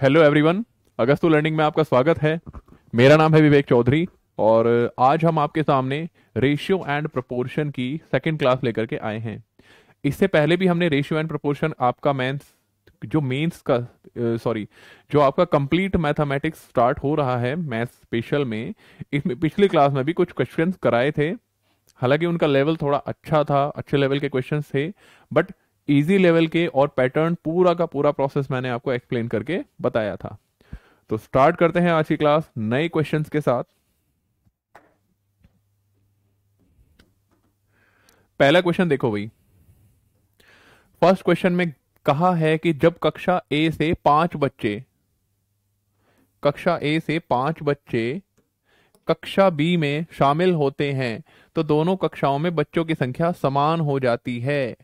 Hello everyone अगस्तु learning में आपका स्वागत है मेरा नाम है विवेक चौधरी और आज हम आपके सामने रेशियो एंड प्रपोर्शन की सेकंड क्लास लेकर के आए हैं इससे पहले भी हमने रेशियो एंड प्रपोर्शन आपका मेंस जो मेंस का सॉरी जो आपका कंप्लीट मैथमेटिक्स स्टार्ट हो रहा है मैथ स्पेशल में इसमें पिछले क्लास में भी कुछ क्वेश्चन कराए थे हालांकि उनका लेवल थोड़ा अच्छा था अच्छे लेवल के क्वेश्चन थे बट इजी लेवल के और पैटर्न पूरा का पूरा प्रोसेस मैंने आपको एक्सप्लेन करके बताया था तो स्टार्ट करते हैं आज की क्लास नए क्वेश्चंस के साथ पहला क्वेश्चन देखो भाई फर्स्ट क्वेश्चन में कहा है कि जब कक्षा ए से पांच बच्चे कक्षा ए से पांच बच्चे कक्षा बी में शामिल होते हैं तो दोनों कक्षाओं में बच्चों की संख्या समान हो जाती है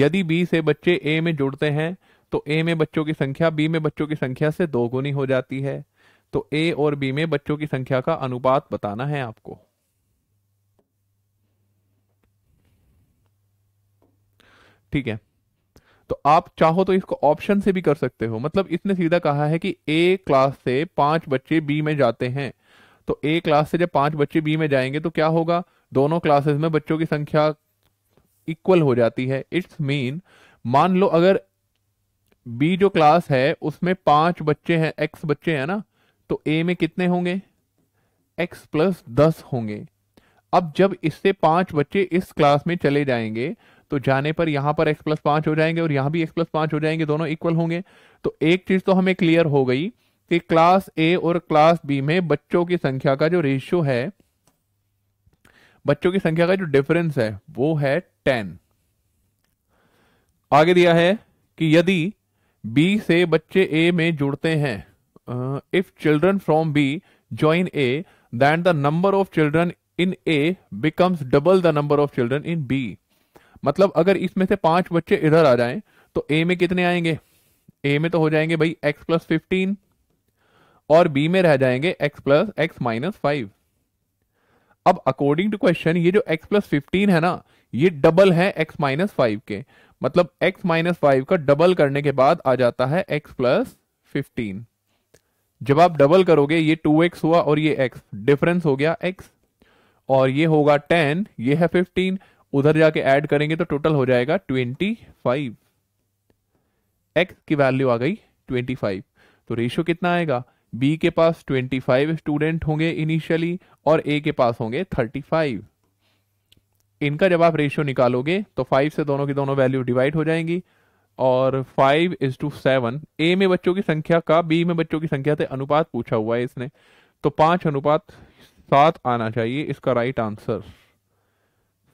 यदि बी से बच्चे ए में जुड़ते हैं तो ए में बच्चों की संख्या बी में बच्चों की संख्या से दो गुनी हो जाती है तो ए और बी में बच्चों की संख्या का अनुपात बताना है आपको ठीक है तो आप चाहो तो इसको ऑप्शन से भी कर सकते हो मतलब इसने सीधा कहा है कि ए क्लास से पांच बच्चे बी में जाते हैं तो ए क्लास से जब पांच बच्चे बी में जाएंगे तो क्या होगा दोनों क्लासेस में बच्चों की संख्या इक्वल हो जाती है इट्स मीन मान लो अगर बी जो क्लास है उसमें पांच बच्चे हैं एक्स बच्चे हैं ना तो ए में कितने होंगे एक्स प्लस दस होंगे अब जब इससे पांच बच्चे इस क्लास में चले जाएंगे तो जाने पर यहां पर एक्स प्लस पांच हो जाएंगे और यहां भी एक्स प्लस पांच हो जाएंगे दोनों इक्वल होंगे तो एक चीज तो हमें क्लियर हो गई कि क्लास ए और क्लास बी में बच्चों की संख्या का जो रेशियो है बच्चों की संख्या का जो डिफरेंस है वो है टेन आगे दिया है कि यदि बी से बच्चे ए में जुड़ते हैं if children from B join A then the number of children in A becomes double the number of children in B मतलब अगर इसमें से पांच बच्चे इधर आ जाएं तो ए में कितने आएंगे ए में तो हो जाएंगे भाई एक्स प्लस फिफ्टीन और बी में रह जाएंगे X plus X minus five अब अकॉर्डिंग टू क्वेश्चन ये जो एक्स प्लस फिफ्टीन है ना ये डबल है x माइनस फाइव के मतलब x माइनस फाइव का डबल करने के बाद आ जाता है x प्लस फिफ्टीन जब आप डबल करोगे ये टू एक्स हुआ और ये x डिफरेंस हो गया x और ये होगा टेन ये है फिफ्टीन उधर जाके ऐड करेंगे तो टोटल हो जाएगा ट्वेंटी फाइव एक्स की वैल्यू आ गई ट्वेंटी फाइव तो रेशियो कितना आएगा बी के पास ट्वेंटी फाइव स्टूडेंट होंगे इनिशियली और ए के पास होंगे थर्टी फाइव इनका जब आप रेशियो निकालोगे तो फाइव से दोनों की दोनों वैल्यू डिवाइड हो जाएंगी और five is to seven A में बच्चों की संख्या का बी में बच्चों की संख्या से अनुपात पूछा हुआ है इसने तो पांच अनुपात सात आना चाहिए इसका right answer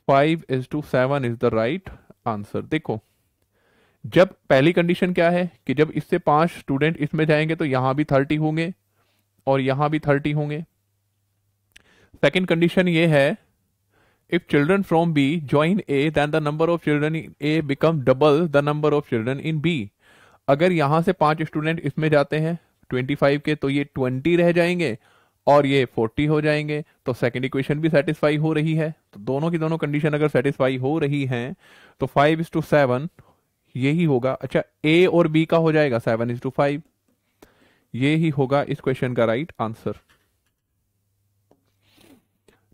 five is to seven is the right answer देखो जब पहली कंडीशन क्या है कि जब इससे पांच स्टूडेंट इसमें जाएंगे तो यहां भी थर्टी होंगे और यहां भी थर्टी होंगे सेकेंड कंडीशन ये है If children from B join A, then the number of children in A become double the number of children in B. अगर यहां से पांच स्टूडेंट इसमें जाते हैं 25 के तो ये 20 रह जाएंगे और ये 40 हो जाएंगे तो सेकेंड इक्वेशन भी सेटिस्फाई हो रही है तो दोनों की दोनों कंडीशन अगर सेटिस्फाई हो रही हैं तो 5 इज टू सेवन यही होगा अच्छा ए और बी का हो जाएगा सेवन इज टू फाइव ये ही होगा इस क्वेश्चन का right right answer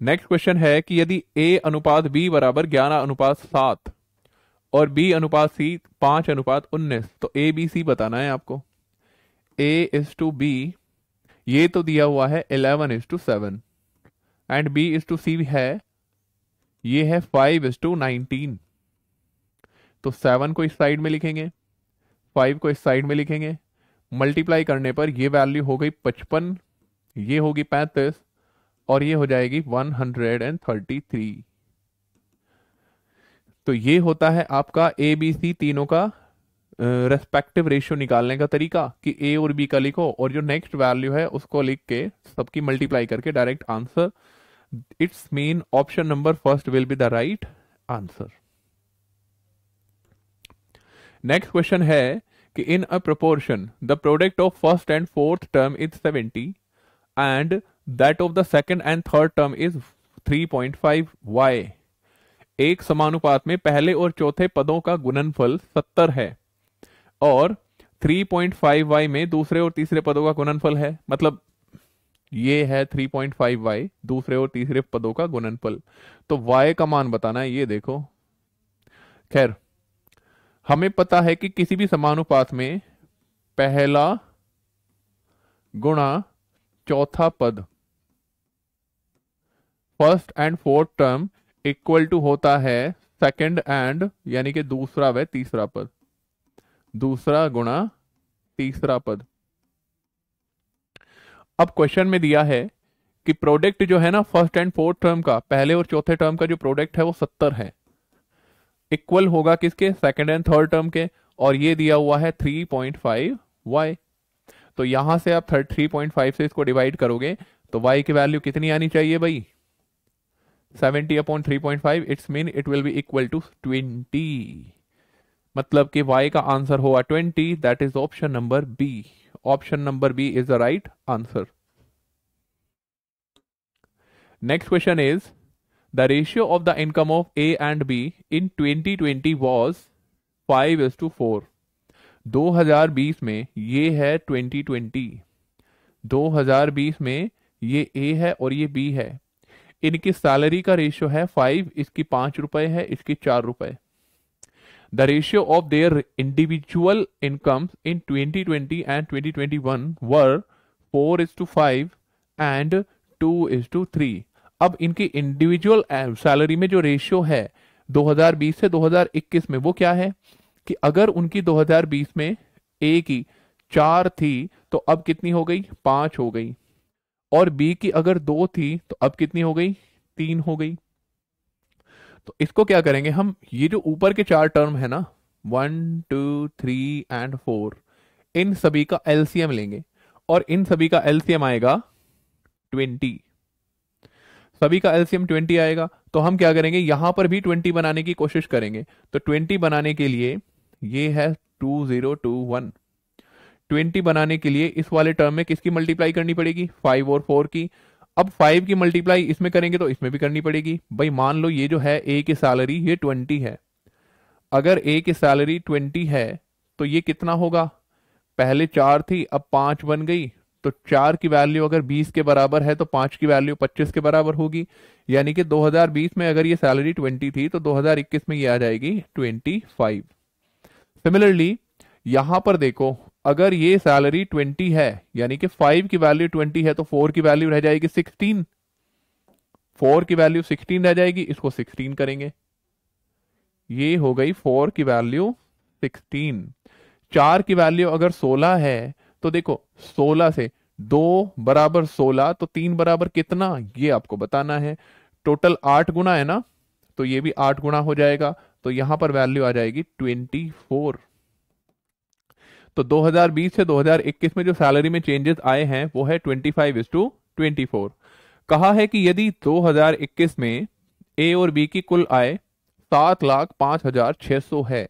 next question है कि यदि ए अनुपात बी बराबर ग्यारह अनुपात सात और बी अनुपात सी पांच अनुपात उन्नीस तो ए बी सी बताना है आपको ए इज टू बी ये तो दिया हुआ है eleven is to seven and B is to C है ये है फाइव इज टू नाइनटीन तो सेवन को इस साइड में लिखेंगे फाइव को इस साइड में लिखेंगे मल्टीप्लाई करने पर ये वैल्यू हो गई पचपन ये होगी पैंतीस और ये हो जाएगी 133 तो ये होता है आपका ए बी सी तीनों का रेस्पेक्टिव रेशियो निकालने का तरीका कि ए और बी का लिखो और जो नेक्स्ट वैल्यू है उसको लिख के सबकी मल्टीप्लाई करके direct answer it's main option number first will be the right answer next question है कि in a proportion the product of first and fourth term is 70 and that of the second and third term is three point five y एक समानुपात में पहले और चौथे पदों का गुणनफल सत्तर है और थ्री पॉइंट फाइव वाई में दूसरे और तीसरे पदों का गुणनफल है मतलब ये है थ्री पॉइंट फाइव वाई दूसरे और तीसरे पदों का गुणनफल तो वाई का मान बताना है ये देखो खैर हमें पता है कि किसी भी समानुपात में पहला गुणा चौथा पद first and fourth term equal to होता है सेकंड एंड यानी कि दूसरा व तीसरा पद दूसरा गुणा तीसरा पद अब क्वेश्चन में दिया है कि प्रोडक्ट जो है ना फर्स्ट एंड फोर्थ टर्म का पहले और चौथे टर्म का जो प्रोडक्ट है वो सत्तर है इक्वल होगा किसके सेकंड एंड थर्ड टर्म के और ये दिया हुआ है थ्री पॉइंट फाइव वाई तो यहां से आप थर्ड थ्री पॉइंट फाइव से इसको डिवाइड करोगे तो वाई की वैल्यू कितनी आनी चाहिए भाई seventy upon three point five it's mean it will be equal to twenty मतलब कि y का आंसर होगा twenty that is option number B option number B is the right answer next question is the ratio of the income of A and B in 2020 was five is to four बीस में ये है 2020 2020 में ये ए है और ये B है इनकी सैलरी का रेशियो है फाइव इसकी पांच रुपए है इसकी चार रुपए the ratio of their individual income in 2020 and 2021 were four is to five and two is to three अब इनकी इंडिविजुअल सैलरी में जो रेशियो है 2020 से 2021 में वो क्या है कि अगर उनकी 2020 में ए की चार थी तो अब कितनी हो गई पांच हो गई और बी की अगर दो थी तो अब कितनी हो गई तीन हो गई तो इसको क्या करेंगे हम ये जो ऊपर के चार टर्म है ना one two three and four इन सभी का एलसीएम लेंगे और इन सभी का एलसीएम आएगा ट्वेंटी सभी का एलसीएम ट्वेंटी आएगा तो हम क्या करेंगे यहां पर भी ट्वेंटी बनाने की कोशिश करेंगे तो ट्वेंटी बनाने के लिए ये है two zero two one twenty बनाने के लिए इस वाले टर्म में किसकी मल्टीप्लाई करनी पड़ेगी फाइव और फोर की अब फाइव की मल्टीप्लाई इसमें करेंगे तो इसमें भी करनी पड़ेगी भाई मान लो ये जो है ए की सैलरी ये ट्वेंटी है अगर ए की सैलरी ट्वेंटी है तो ये कितना होगा पहले चार थी अब पांच बन गई तो चार की वैल्यू अगर बीस के बराबर है तो पांच की वैल्यू पच्चीस के बराबर होगी यानी कि दो हजार बीस में अगर ये सैलरी ट्वेंटी थी तो दो हजार इक्कीस में ये आ जाएगी ट्वेंटी फाइव सिमिलरली यहां पर देखो अगर ये सैलरी ट्वेंटी है यानी कि फाइव की वैल्यू ट्वेंटी है तो फोर की वैल्यू रह जाएगी सिक्सटीन फोर की वैल्यू सिक्सटीन रह जाएगी इसको सिक्सटीन करेंगे ये हो गई फोर की वैल्यू सिक्सटीन चार की वैल्यू अगर सोलह है तो देखो सोलह से दो बराबर सोलह तो तीन बराबर कितना ये आपको बताना है टोटल आठ गुना है ना तो ये भी आठ गुना हो जाएगा तो यहां पर वैल्यू आ जाएगी ट्वेंटी फोर तो 2020 से 2021 में जो सैलरी में चेंजेस आए हैं वो है 25 इज टू फोर कहा है कि यदि 2021 में ए और बी की कुल आय सात लाख पांच हजार छह सौ है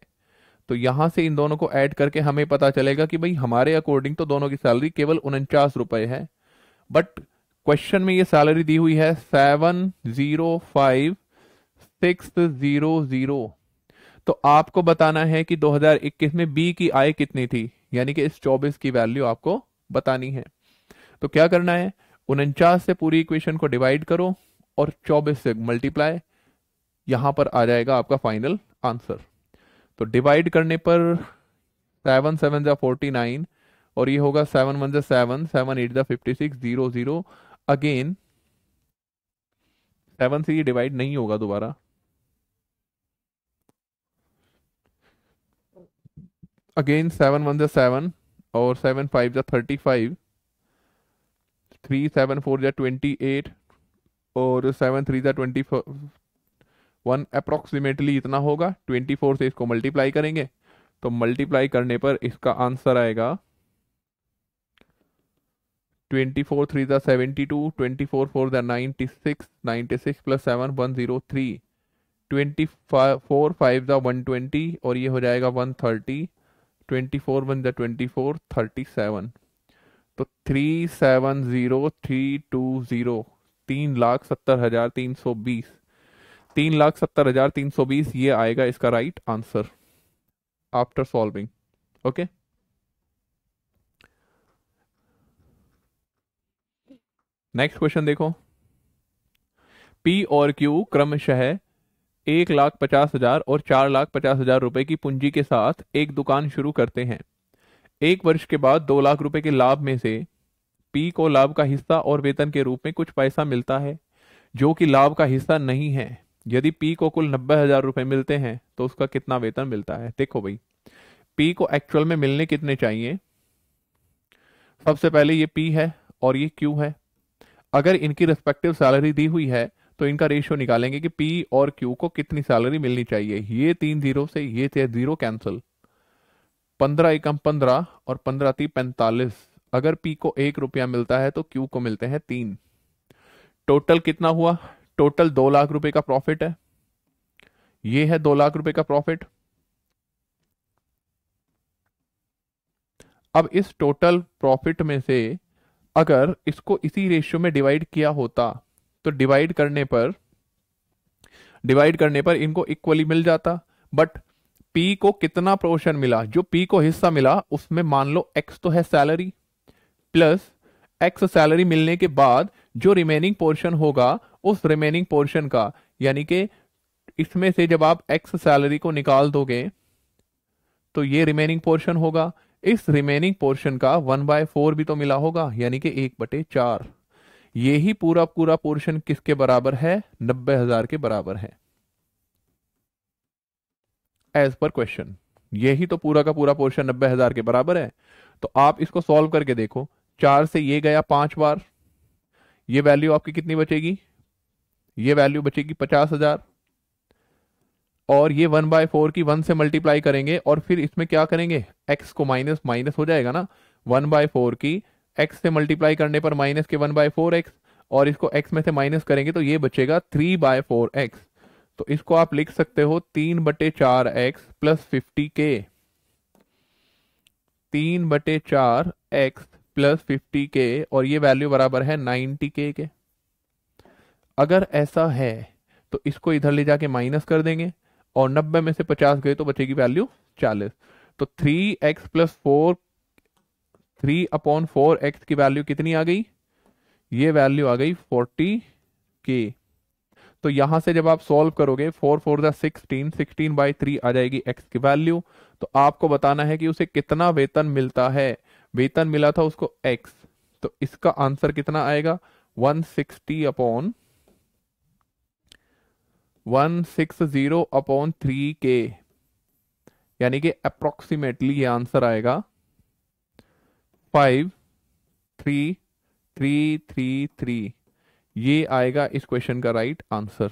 तो यहां से इन दोनों को ऐड करके हमें पता चलेगा कि भाई हमारे अकॉर्डिंग तो दोनों की सैलरी केवल उनचास रुपए है बट क्वेश्चन में ये सैलरी दी हुई है seven zero five six zero zero तो आपको बताना है कि 2021 में बी की आय कितनी थी यानी कि इस चौबीस की वैल्यू आपको बतानी है तो क्या करना है उनचास से पूरी इक्वेशन को डिवाइड करो और चौबीस से मल्टीप्लाई यहां पर आ जाएगा आपका फाइनल आंसर तो डिवाइड करने पर सेवन सेवन जो फोर्टी नाइन और ये होगा सेवन वन जो सेवन सेवन एट जा fifty six zero zero again seven से ये डिवाइड नहीं होगा दोबारा अगेन वन जै सेवन और सेवन फाइव जै thirty five three seven four जै ट्वेंटी एट और सेवन थ्री जै ट्वेंटी वन अप्रोक्सीमेटली इतना होगा ट्वेंटी फोर से इसको मल्टीप्लाई करेंगे तो मल्टीप्लाई करने पर इसका आंसर आएगा ट्वेंटी फोर थ्री जै seventy two twenty four four जै ninety six ninety six plus seven one zero three twenty four five जै वन ट्वेंटी और ये हो जाएगा one thirty twenty four one जा ट्वेंटी फोर थर्टी सेवन तो three seven zero three two zero तीन लाख सत्तर हज़ार तीन सौ बीस तीन लाख सत्तर हज़ार तीन सौ बीस ये आएगा इसका right answer after solving okay next question देखो पी और क्यू क्रमशः एक लाख पचास हजार और चार लाख पचास हजार रुपए की पूंजी के साथ एक दुकान शुरू करते हैं एक वर्ष के बाद दो लाख रुपए के लाभ में से पी को लाभ का हिस्सा और वेतन के रूप में कुछ पैसा मिलता है जो कि लाभ का हिस्सा नहीं है यदि पी को कुल नब्बे हजार रुपए मिलते हैं तो उसका कितना वेतन मिलता है देखो भाई पी को एक्चुअल में मिलने कितने चाहिए सबसे पहले ये पी है और ये क्यू है अगर इनकी रिस्पेक्टिव सैलरी दी हुई है तो इनका रेशियो निकालेंगे कि पी और क्यू को कितनी सैलरी मिलनी चाहिए ये तीन जीरो से ये थे जीरो कैंसिल पंद्रह एकम पंद्रह और पंद्रह थी पैंतालीस अगर पी को एक रुपया मिलता है तो क्यू को मिलते हैं तीन टोटल कितना हुआ टोटल दो लाख रुपए का प्रॉफिट है ये है दो लाख रुपए का प्रॉफिट अब इस टोटल प्रॉफिट में से अगर इसको इसी रेशियो में डिवाइड किया होता तो डिवाइड करने पर डिवाइड करने पर इनको इक्वली मिल जाता बट पी को कितना प्रोशन मिला जो पी को हिस्सा मिला उसमें मान लो एक्स तो है सैलरी प्लस एक्स सैलरी मिलने के बाद जो रिमेनिंग पोर्शन होगा उस रिमेनिंग पोर्शन का यानी कि इसमें से जब आप एक्स सैलरी को निकाल दोगे तो ये रिमेनिंग पोर्शन होगा इस रिमेनिंग पोर्शन का वन बाय फोर भी तो मिला होगा यानी कि एक बटे चार यही पूरा पूरा पोर्शन किसके बराबर है नब्बे हजार के बराबर है एज पर क्वेश्चन यही तो पूरा का पूरा पोर्शन नब्बे हजार के बराबर है तो आप इसको सॉल्व करके देखो चार से ये गया पांच बार ये वैल्यू आपकी कितनी बचेगी ये वैल्यू बचेगी पचास हजार और ये वन बाय फोर की वन से मल्टीप्लाई करेंगे और फिर इसमें क्या करेंगे एक्स को माइनस माइनस हो जाएगा ना वन बाय फोर की एक्स से मल्टीप्लाई करने पर माइनस के वन बाय फोर एक्स और इसको एक्स में से माइनस करेंगे तो ये बचेगा थ्री बाय फोर एक्स तो इसको आप लिख सकते हो तीन बटे चार एक्स प्लस फिफ्टी के तीन बटे चार एक्स प्लस फिफ्टी के और ये वैल्यू बराबर है नाइनटी के के अगर ऐसा है तो इसको इधर ले जाके माइनस कर देंगे और नब्बे में से पचास गए तो बचेगी वैल्यू चालीस तो three x plus four three upon four x की वैल्यू कितनी आ गई ये वैल्यू आ गई फोर्टी के तो यहां से जब आप सॉल्व करोगे four four sixteen sixteen by three आ जाएगी एक्स की वैल्यू तो आपको बताना है कि उसे कितना वेतन मिलता है वेतन मिला था उसको एक्स तो इसका आंसर कितना आएगा one sixty upon one six zero upon three के यानी कि अप्रोक्सीमेटली ये आंसर आएगा five three three three three ये आएगा इस क्वेश्चन का राइट right आंसर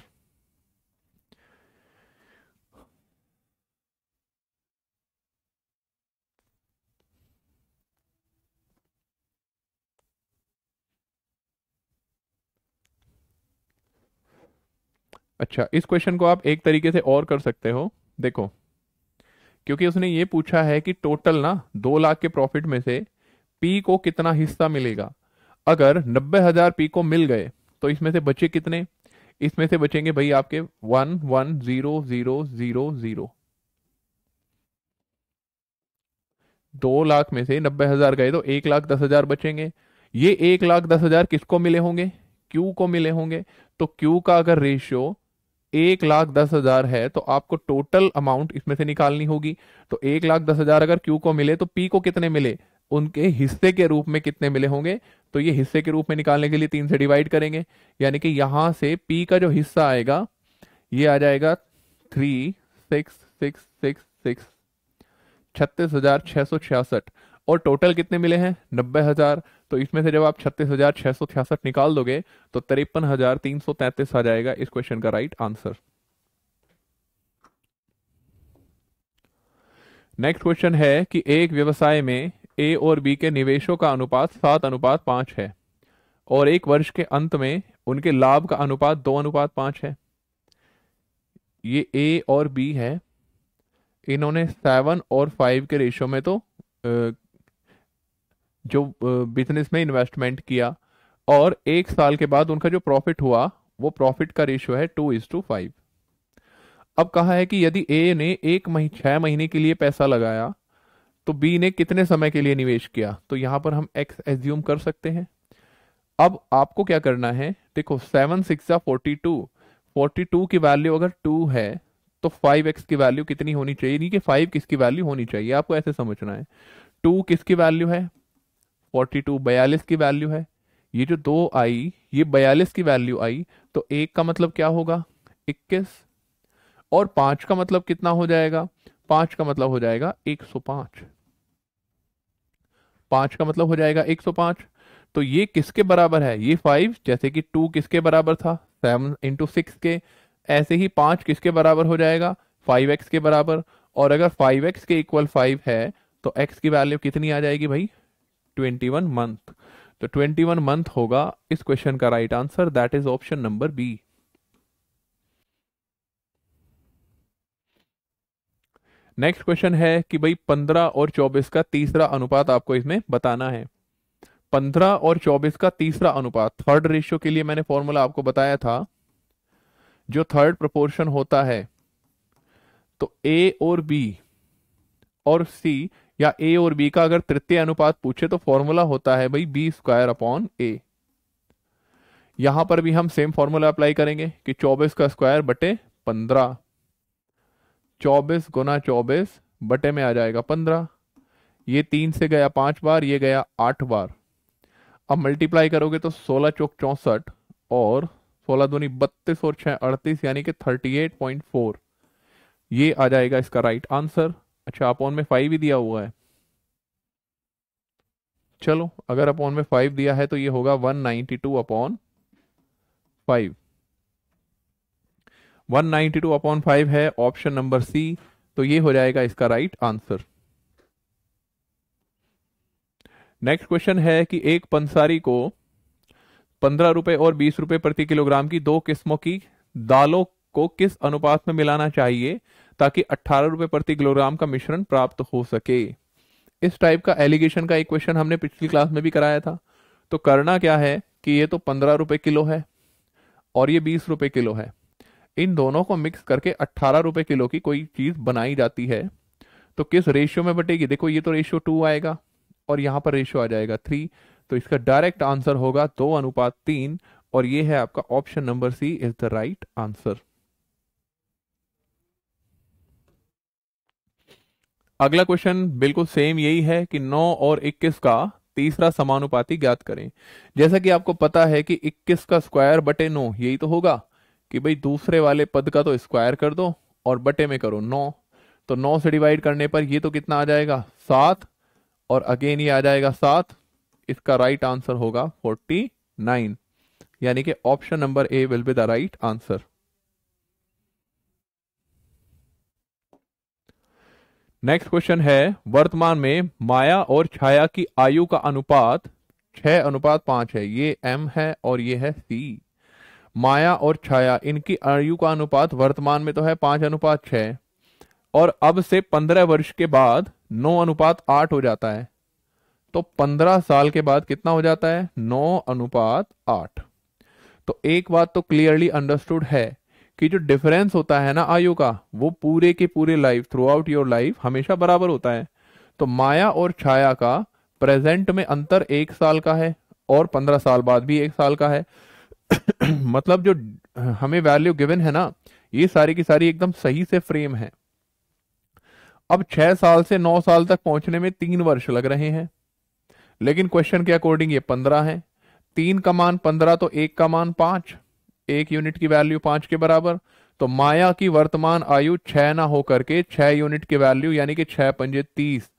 अच्छा इस क्वेश्चन को आप एक तरीके से और कर सकते हो देखो क्योंकि उसने ये पूछा है कि टोटल ना दो लाख के प्रॉफिट में से पी को कितना हिस्सा मिलेगा अगर नब्बे हजार पी को मिल गए तो इसमें से बचे कितने इसमें से बचेंगे भाई आपके one one zero zero zero zero दो लाख में से नब्बे हजार गए तो एक लाख दस हजार बचेंगे ये एक लाख दस हजार किसको मिले होंगे क्यू को मिले होंगे तो क्यू का अगर रेशियो एक लाख दस हजार है तो आपको टोटल अमाउंट इसमें से निकालनी होगी तो एक लाख दस हजार अगर क्यू को मिले तो पी को कितने मिले उनके हिस्से के रूप में कितने मिले होंगे तो ये हिस्से के रूप में निकालने के लिए तीन से डिवाइड करेंगे यानी कि यहां से पी का जो हिस्सा आएगा ये आ जाएगा three six six six six छत्तीस हजार छह सौ छियासठ और टोटल कितने मिले हैं नब्बे हजार तो इसमें से जब आप छत्तीस हजार छह सौ छियासठ निकाल दोगे तो तिरपन हजार तीन सौ तैतीस आ जाएगा इस क्वेश्चन का राइट आंसर नेक्स्ट क्वेश्चन है कि एक व्यवसाय में ए और बी के निवेशों का अनुपात सात अनुपात पांच है और एक वर्ष के अंत में उनके लाभ का अनुपात दो अनुपात पांच है ये ए और बी है इन्होंने सेवन और फाइव के रेशो में तो जो बिजनेस में इन्वेस्टमेंट किया और एक साल के बाद उनका जो प्रॉफिट हुआ वो प्रॉफिट का रेशो है टू इज टू फाइव अब कहा है कि यदि ए ने एक मही छह महीने के लिए पैसा लगाया तो बी ने कितने समय के लिए निवेश किया तो यहां पर हम एक्स एज्यूम कर सकते हैं अब आपको क्या करना है देखो seven six forty two forty two की वैल्यू अगर टू है तो फाइव एक्स की वैल्यू कितनी होनी चाहिए नहीं कि फाइव किसकी वैल्यू होनी चाहिए आपको ऐसे समझना है टू किसकी वैल्यू है फोर्टी टू बयालीस की वैल्यू है ये जो दो आई ये बयालीस की वैल्यू आई तो एक का मतलब क्या होगा इक्कीस और पांच का मतलब कितना हो जाएगा पांच का मतलब हो जाएगा एक सौ पांच पांच का मतलब हो जाएगा एक तो ये किसके बराबर है ये फाइव जैसे कि टू किसके बराबर था सेवन इंटू सिक्स के ऐसे ही पांच किसके बराबर हो जाएगा फाइव एक्स के बराबर और अगर फाइव एक्स के इक्वल फाइव है तो एक्स की वैल्यू कितनी आ जाएगी भाई ट्वेंटी वन मंथ तो ट्वेंटी वन मंथ होगा इस क्वेश्चन का right answer that is option number B next question है कि भाई पंद्रह और चौबीस का तीसरा अनुपात आपको इसमें बताना है पंद्रह और चौबीस का तीसरा अनुपात थर्ड रेशियो के लिए मैंने फॉर्मूला आपको बताया था जो थर्ड प्रपोर्शन होता है तो ए और बी और सी या ए और बी का अगर तृतीय अनुपात पूछे तो फॉर्मूला होता है भाई बी स्क्वायर अपॉन ए यहां पर भी हम सेम फॉर्मूला अप्लाई करेंगे कि 24 का स्क्वायर बटे पंद्रह चौबीस गुना चौबीस बटे में आ जाएगा पंद्रह ये तीन से गया पांच बार ये गया आठ बार अब मल्टीप्लाई करोगे तो सोलह चौक चौसठ और सोलह दूनी बत्तीस और छह अड़तीस यानी कि थर्टी एट पॉइंट फोर ये आ जाएगा इसका राइट आंसर अच्छा अपॉन में फाइव ही दिया हुआ है चलो अगर अपॉन में फाइव दिया है तो ये होगा one ninety two upon five one ninety two upon five है ऑप्शन नंबर सी तो ये हो जाएगा इसका राइट आंसर नेक्स्ट क्वेश्चन है कि एक पंसारी को पंद्रह रुपए और बीस रुपए प्रति किलोग्राम की दो किस्मों की दालों को किस अनुपात में मिलाना चाहिए ताकि अट्ठारह रुपए प्रति किलोग्राम का मिश्रण प्राप्त हो सके इस टाइप का एलिगेशन का एक क्वेश्चन हमने पिछली क्लास में भी कराया था तो करना क्या है कि ये तो पंद्रह रुपए किलो है और ये बीस रुपए किलो है इन दोनों को मिक्स करके अट्ठारह रुपए किलो की कोई चीज बनाई जाती है तो किस रेशियो में बटेगी देखो ये तो रेशियो टू आएगा और यहां पर रेशियो आ जाएगा थ्री तो इसका डायरेक्ट आंसर होगा दो अनुपात तीन और ये है आपका option number C is the right answer अगला क्वेश्चन बिल्कुल सेम यही है कि 9 और 21 का तीसरा समानुपाती ज्ञात करें जैसा कि आपको पता है कि 21 का स्क्वायर बटे 9 यही तो होगा कि भाई दूसरे वाले पद का तो स्क्वायर कर दो और बटे में करो नौ तो नौ से डिवाइड करने पर ये तो कितना आ जाएगा सात और अगेन ये आ जाएगा सात इसका राइट आंसर होगा फोर्टी नाइन यानी कि option number A will be the right answer next question है वर्तमान में माया और छाया की आयु का अनुपात छह अनुपात पांच है ये एम है और ये है सी माया और छाया इनकी आयु का अनुपात वर्तमान में तो है पांच अनुपात छह और अब से पंद्रह वर्ष के बाद नौ अनुपात आठ हो जाता है तो पंद्रह साल के बाद कितना हो जाता है नौ अनुपात आठ तो एक बात तो क्लियरली अंडरस्टूड है कि जो डिफरेंस होता है ना आयु का वो पूरे के पूरे life throughout your life हमेशा बराबर होता है तो माया और छाया का प्रेजेंट में अंतर एक साल का है और पंद्रह साल बाद भी एक साल का है मतलब जो हमें वैल्यू गिवन है ना ये सारी की सारी एकदम सही से फ्रेम है अब छह साल से नौ साल तक पहुंचने में तीन वर्ष लग रहे हैं लेकिन क्वेश्चन के अकॉर्डिंग ये पंद्रह है तीन का मान पंद्रह तो एक का मान पांच एक यूनिट की वैल्यू पांच के बराबर तो माया की वर्तमान आयु छह ना होकर के छह यूनिट की वैल्यू यानी कि छह पंजे तीस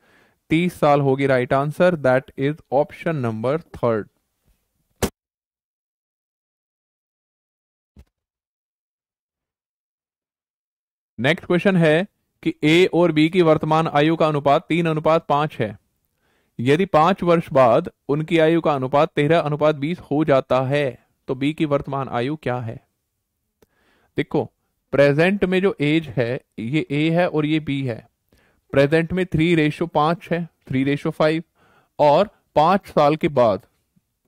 तीस साल होगी right answer that is option number third next question है कि ए और बी की वर्तमान आयु का अनुपात तीन अनुपात पांच है यदि पांच वर्ष बाद उनकी आयु का अनुपात तेरह अनुपात बीस हो जाता है तो बी की वर्तमान आयु क्या है देखो प्रेजेंट में जो एज है ये ए है और ये बी है प्रेजेंट में थ्री रेशो पांच है थ्री रेशो फाइव और पांच साल के बाद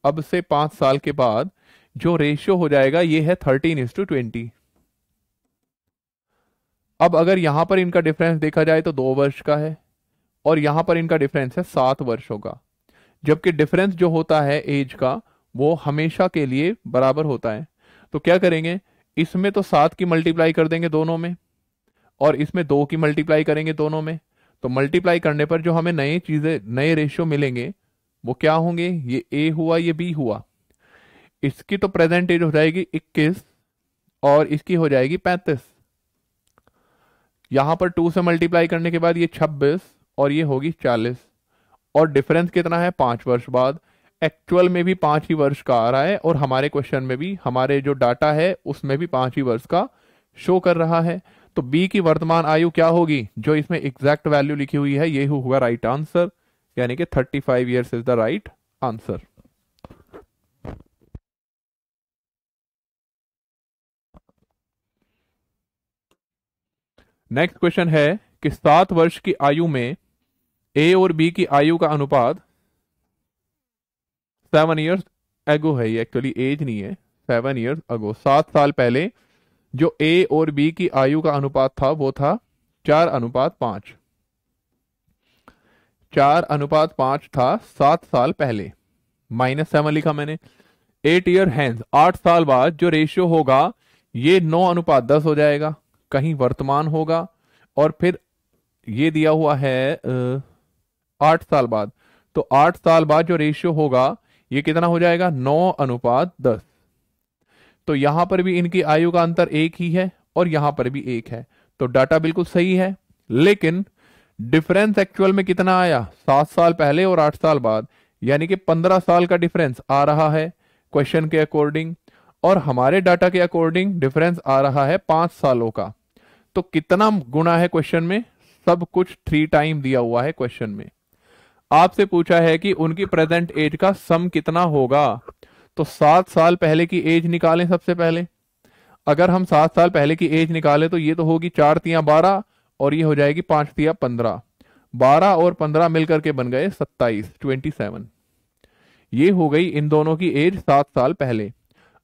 अब से पांच साल के बाद जो रेशियो हो जाएगा ये है थर्टीन इंस टू ट्वेंटी अब अगर यहां पर इनका डिफरेंस देखा जाए तो दो वर्ष का है और यहां पर इनका डिफरेंस है सात वर्षों का जबकि डिफरेंस जो होता है एज का वो हमेशा के लिए बराबर होता है तो क्या करेंगे इसमें तो सात की मल्टीप्लाई कर देंगे दोनों में और इसमें दो की मल्टीप्लाई करेंगे दोनों में तो मल्टीप्लाई करने पर जो हमें नए चीज़ें नए रेशियो मिलेंगे वो क्या होंगे ये ए हुआ ये बी हुआ इसकी तो प्रेजेंट एज हो जाएगी इक्कीस और इसकी हो जाएगी पैंतीस यहां पर टू से मल्टीप्लाई करने के बाद ये छब्बीस और ये होगी चालीस और डिफरेंस कितना है पांच वर्ष बाद एक्चुअल में भी पांच ही वर्ष का आ रहा है और हमारे क्वेश्चन में भी हमारे जो डाटा है उसमें भी पांच ही वर्ष का शो कर रहा है तो बी की वर्तमान आयु क्या होगी जो इसमें एग्जैक्ट वैल्यू लिखी हुई है ये हुआ राइट आंसर यानी कि thirty five years is the right answer next question है कि सात वर्ष की आयु में ए और बी की आयु का अनुपात सेवन ईयर्स एगो है ये एक्चुअली एज नहीं है सेवन ईयर्स अगो सात साल पहले जो ए और बी की आयु का अनुपात था वो था चार अनुपात पांच चार अनुपात पांच था सात साल पहले माइनस सेवन लिखा मैंने एट ईयर हैंड आठ साल बाद जो रेशियो होगा ये नौ अनुपात दस हो जाएगा कहीं वर्तमान होगा और फिर ये दिया हुआ है आठ साल बाद तो आठ साल बाद जो रेशियो होगा ये कितना हो जाएगा नौ अनुपात दस तो यहां पर भी इनकी आयु का अंतर एक ही है और यहां पर भी एक है तो डाटा बिल्कुल सही है लेकिन डिफरेंस एक्चुअल में कितना आया सात साल पहले और आठ साल बाद यानी कि पंद्रह साल का डिफरेंस आ रहा है क्वेश्चन के अकॉर्डिंग और हमारे डाटा के अकॉर्डिंग डिफरेंस आ रहा है पांच सालों का तो कितना गुणा है क्वेश्चन में सब कुछ थ्री टाइम दिया हुआ है क्वेश्चन में आपसे पूछा है कि उनकी प्रेजेंट एज का सम कितना होगा तो सात साल पहले की एज निकालें सबसे पहले अगर हम सात साल पहले की एज निकालें तो ये तो होगी चार तिया बारह और ये हो जाएगी पांच तिया पंद्रह बारह और पंद्रह मिलकर के बन गए सत्ताईस ट्वेंटी सेवन ये हो गई इन दोनों की एज सात साल पहले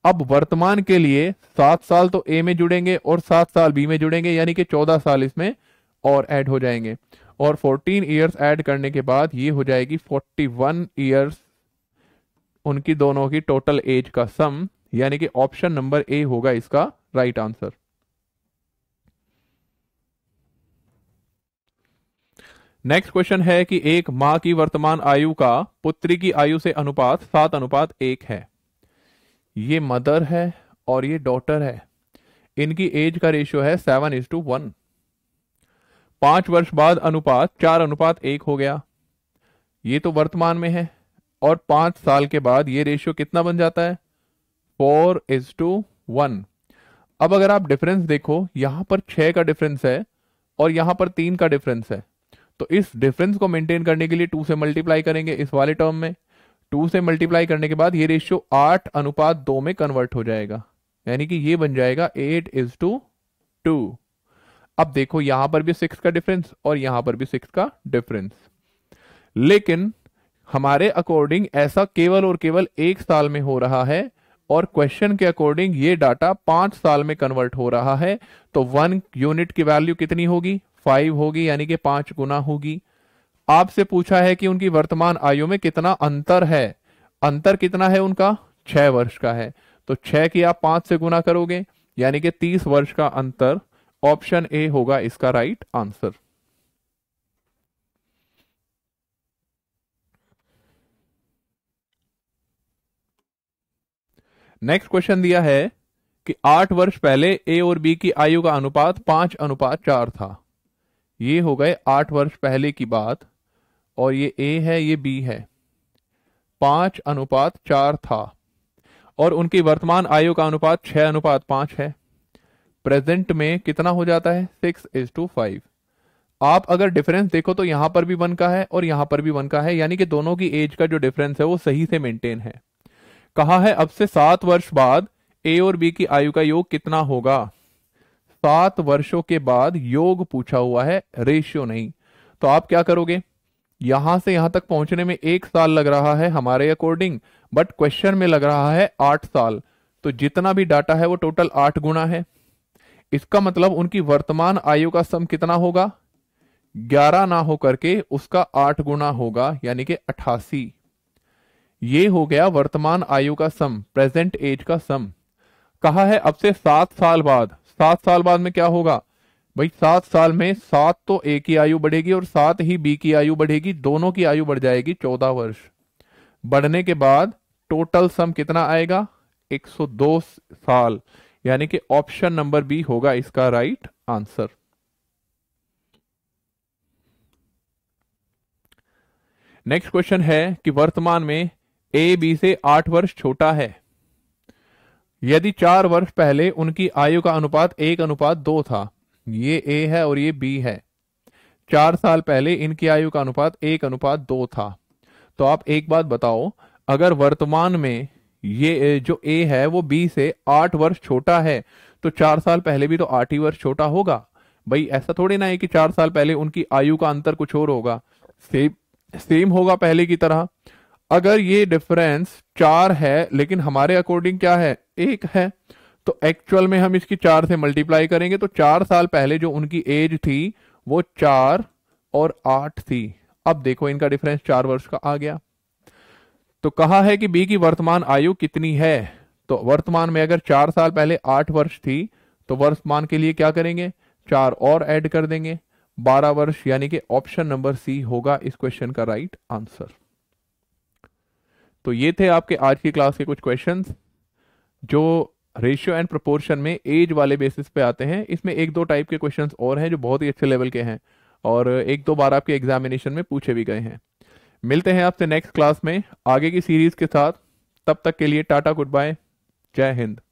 अब वर्तमान के लिए सात साल तो ए में जुड़ेंगे और सात साल बी में जुड़ेंगे यानी कि चौदह साल इसमें और ऐड हो जाएंगे और फोर्टीन ईयर्स ऐड करने के बाद ये हो जाएगी फोर्टी वन ईयर्स उनकी दोनों की टोटल एज का सम यानी कि ऑप्शन नंबर ए होगा इसका राइट आंसर नेक्स्ट क्वेश्चन है कि एक मां की वर्तमान आयु का पुत्री की आयु से अनुपात सात अनुपात एक है ये मदर है और ये डॉटर है इनकी एज का रेशियो है सेवन इज टू वन पांच वर्ष बाद अनुपात चार अनुपात एक हो गया ये तो वर्तमान में है और पांच साल के बाद ये रेशियो कितना बन जाता है फोर इज टू वन अब अगर आप डिफरेंस देखो यहां पर छह का डिफरेंस है और यहां पर तीन का डिफरेंस है तो इस डिफरेंस को मेंटेन करने के लिए टू से मल्टीप्लाई करेंगे इस वाले टर्म में टू से मल्टीप्लाई करने के बाद ये रेशियो आठ अनुपात दो में कन्वर्ट हो जाएगा यानी कि ये बन जाएगा एट इज टू टू अब देखो यहां पर भी सिक्स का डिफरेंस और यहां पर भी सिक्स का डिफरेंस लेकिन हमारे अकॉर्डिंग ऐसा केवल और केवल एक साल में हो रहा है और क्वेश्चन के अकॉर्डिंग ये डाटा पांच साल में कन्वर्ट हो रहा है तो वन यूनिट की वैल्यू कितनी होगी फाइव होगी यानी कि पांच गुना होगी आपसे पूछा है कि उनकी वर्तमान आयु में कितना अंतर है अंतर कितना है उनका छह वर्ष का है तो छह की आप पांच से गुना करोगे यानी कि तीस वर्ष का अंतर ऑप्शन ए होगा इसका राइट आंसर नेक्स्ट क्वेश्चन दिया है कि आठ वर्ष पहले ए और बी की आयु का अनुपात पांच अनुपात चार था ये हो गए आठ वर्ष पहले की बात और ये ए है ये बी है पांच अनुपात चार था और उनकी वर्तमान आयु का अनुपात छह अनुपात पांच है प्रेजेंट में कितना हो जाता है सिक्स इज टू फाइव आप अगर डिफरेंस देखो तो यहां पर भी वन का है और यहां पर भी वन का है यानी कि दोनों की एज का जो डिफरेंस है वो सही से मेंटेन है कहा है अब से सात वर्ष बाद ए और बी की आयु का योग कितना होगा सात वर्षों के बाद योग पूछा हुआ है रेशियो नहीं तो आप क्या करोगे यहां से यहां तक पहुंचने में एक साल लग रहा है हमारे अकॉर्डिंग बट क्वेश्चन में लग रहा है आठ साल तो जितना भी डाटा है वो टोटल आठ गुना है इसका मतलब उनकी वर्तमान आयु का सम कितना होगा ग्यारह ना हो करके उसका आठ गुना होगा यानी कि अठासी ये हो गया वर्तमान आयु का सम प्रेजेंट एज का सम कहा है अब से सात साल बाद सात साल बाद में क्या होगा भाई सात साल में सात तो ए की आयु बढ़ेगी और सात ही बी की आयु बढ़ेगी दोनों की आयु बढ़ जाएगी चौदह वर्ष बढ़ने के बाद टोटल सम कितना आएगा 102 साल यानी कि ऑप्शन नंबर बी होगा इसका राइट आंसर नेक्स्ट क्वेश्चन है कि वर्तमान में ए बी से आठ वर्ष छोटा है यदि चार वर्ष पहले उनकी आयु का अनुपात एक अनुपात दो था ये ए है और ये बी है चार साल पहले इनकी आयु का अनुपात एक अनुपात दो था तो आप एक बात बताओ अगर वर्तमान में ये जो ए है वो बी से आठ वर्ष छोटा है तो चार साल पहले भी तो आठ ही वर्ष छोटा होगा भाई ऐसा थोड़ी ना है कि चार साल पहले उनकी आयु का अंतर कुछ और होगा सेम सेम होगा पहले की तरह अगर ये डिफरेंस चार है लेकिन हमारे अकॉर्डिंग क्या है एक है तो एक्चुअल में हम इसकी चार से मल्टीप्लाई करेंगे तो चार साल पहले जो उनकी एज थी वो चार और आठ थी अब देखो इनका डिफरेंस चार वर्ष का आ गया तो कहा है कि बी की वर्तमान आयु कितनी है तो वर्तमान में अगर चार साल पहले आठ वर्ष थी तो वर्तमान के लिए क्या करेंगे चार और ऐड कर देंगे बारह वर्ष यानी कि ऑप्शन नंबर सी होगा इस क्वेश्चन का राइट right आंसर तो ये थे आपके आज की क्लास के कुछ क्वेश्चंस जो रेशियो एंड प्रोपोर्शन में एज वाले बेसिस पे आते हैं इसमें एक दो टाइप के क्वेश्चंस और हैं जो बहुत ही अच्छे लेवल के हैं और एक दो बार आपके एग्जामिनेशन में पूछे भी गए हैं मिलते हैं आपसे नेक्स्ट क्लास में आगे की सीरीज के साथ तब तक के लिए टाटा गुड बाय जय हिंद